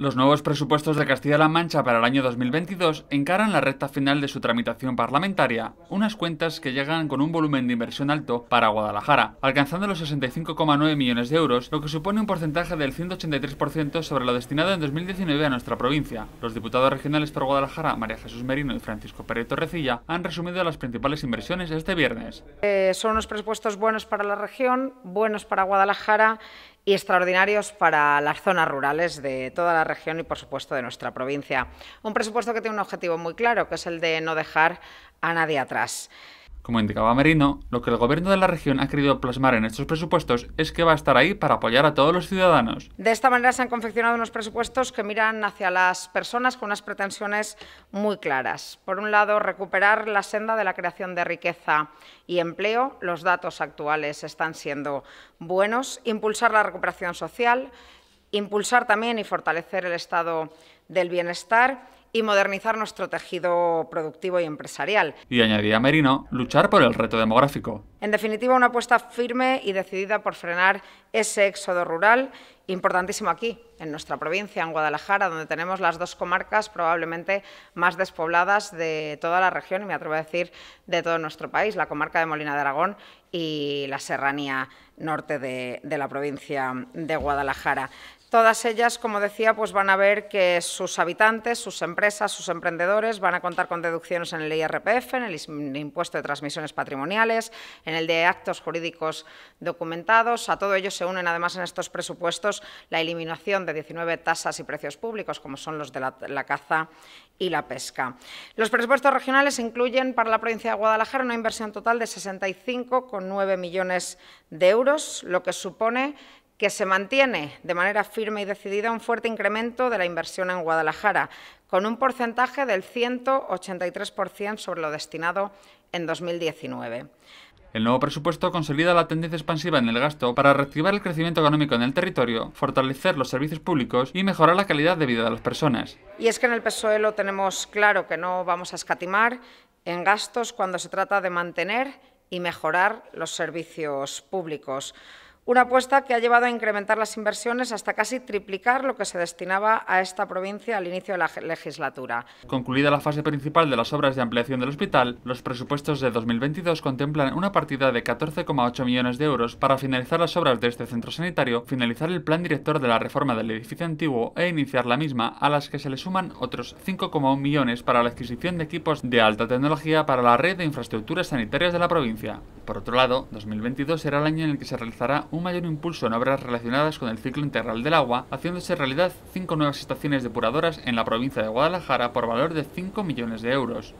Los nuevos presupuestos de Castilla-La Mancha para el año 2022 encaran la recta final de su tramitación parlamentaria, unas cuentas que llegan con un volumen de inversión alto para Guadalajara, alcanzando los 65,9 millones de euros, lo que supone un porcentaje del 183% sobre lo destinado en 2019 a nuestra provincia. Los diputados regionales por Guadalajara, María Jesús Merino y Francisco Pérez Torrecilla, han resumido las principales inversiones este viernes. Eh, son unos presupuestos buenos para la región, buenos para Guadalajara y extraordinarios para las zonas rurales de toda la región y, por supuesto, de nuestra provincia. Un presupuesto que tiene un objetivo muy claro, que es el de no dejar a nadie atrás. Como indicaba Merino, lo que el gobierno de la región ha querido plasmar en estos presupuestos es que va a estar ahí para apoyar a todos los ciudadanos. De esta manera se han confeccionado unos presupuestos que miran hacia las personas con unas pretensiones muy claras. Por un lado, recuperar la senda de la creación de riqueza y empleo. Los datos actuales están siendo buenos. Impulsar la recuperación social. Impulsar también y fortalecer el estado del bienestar y modernizar nuestro tejido productivo y empresarial. Y añadía Merino, luchar por el reto demográfico. En definitiva, una apuesta firme y decidida por frenar ese éxodo rural, importantísimo aquí, en nuestra provincia, en Guadalajara, donde tenemos las dos comarcas probablemente más despobladas de toda la región, y me atrevo a decir de todo nuestro país, la comarca de Molina de Aragón y la serranía norte de, de la provincia de Guadalajara. Todas ellas, como decía, pues van a ver que sus habitantes, sus empresas, sus emprendedores van a contar con deducciones en el IRPF, en el impuesto de transmisiones patrimoniales, en el de actos jurídicos documentados. A todo ello se unen además en estos presupuestos la eliminación de 19 tasas y precios públicos, como son los de la, la caza y la pesca. Los presupuestos regionales incluyen para la provincia de Guadalajara una inversión total de 65,9 millones de euros, lo que supone que se mantiene de manera firme y decidida un fuerte incremento de la inversión en Guadalajara, con un porcentaje del 183% sobre lo destinado en 2019. El nuevo presupuesto consolida la tendencia expansiva en el gasto para reactivar el crecimiento económico en el territorio, fortalecer los servicios públicos y mejorar la calidad de vida de las personas. Y es que en el PSOE lo tenemos claro que no vamos a escatimar en gastos cuando se trata de mantener y mejorar los servicios públicos. Una apuesta que ha llevado a incrementar las inversiones hasta casi triplicar lo que se destinaba a esta provincia al inicio de la legislatura. Concluida la fase principal de las obras de ampliación del hospital, los presupuestos de 2022 contemplan una partida de 14,8 millones de euros para finalizar las obras de este centro sanitario, finalizar el plan director de la reforma del edificio antiguo e iniciar la misma, a las que se le suman otros 5,1 millones para la adquisición de equipos de alta tecnología para la red de infraestructuras sanitarias de la provincia. Por otro lado, 2022 será el año en el que se realizará un mayor impulso en obras relacionadas con el ciclo integral del agua, haciéndose realidad cinco nuevas estaciones depuradoras en la provincia de Guadalajara por valor de 5 millones de euros.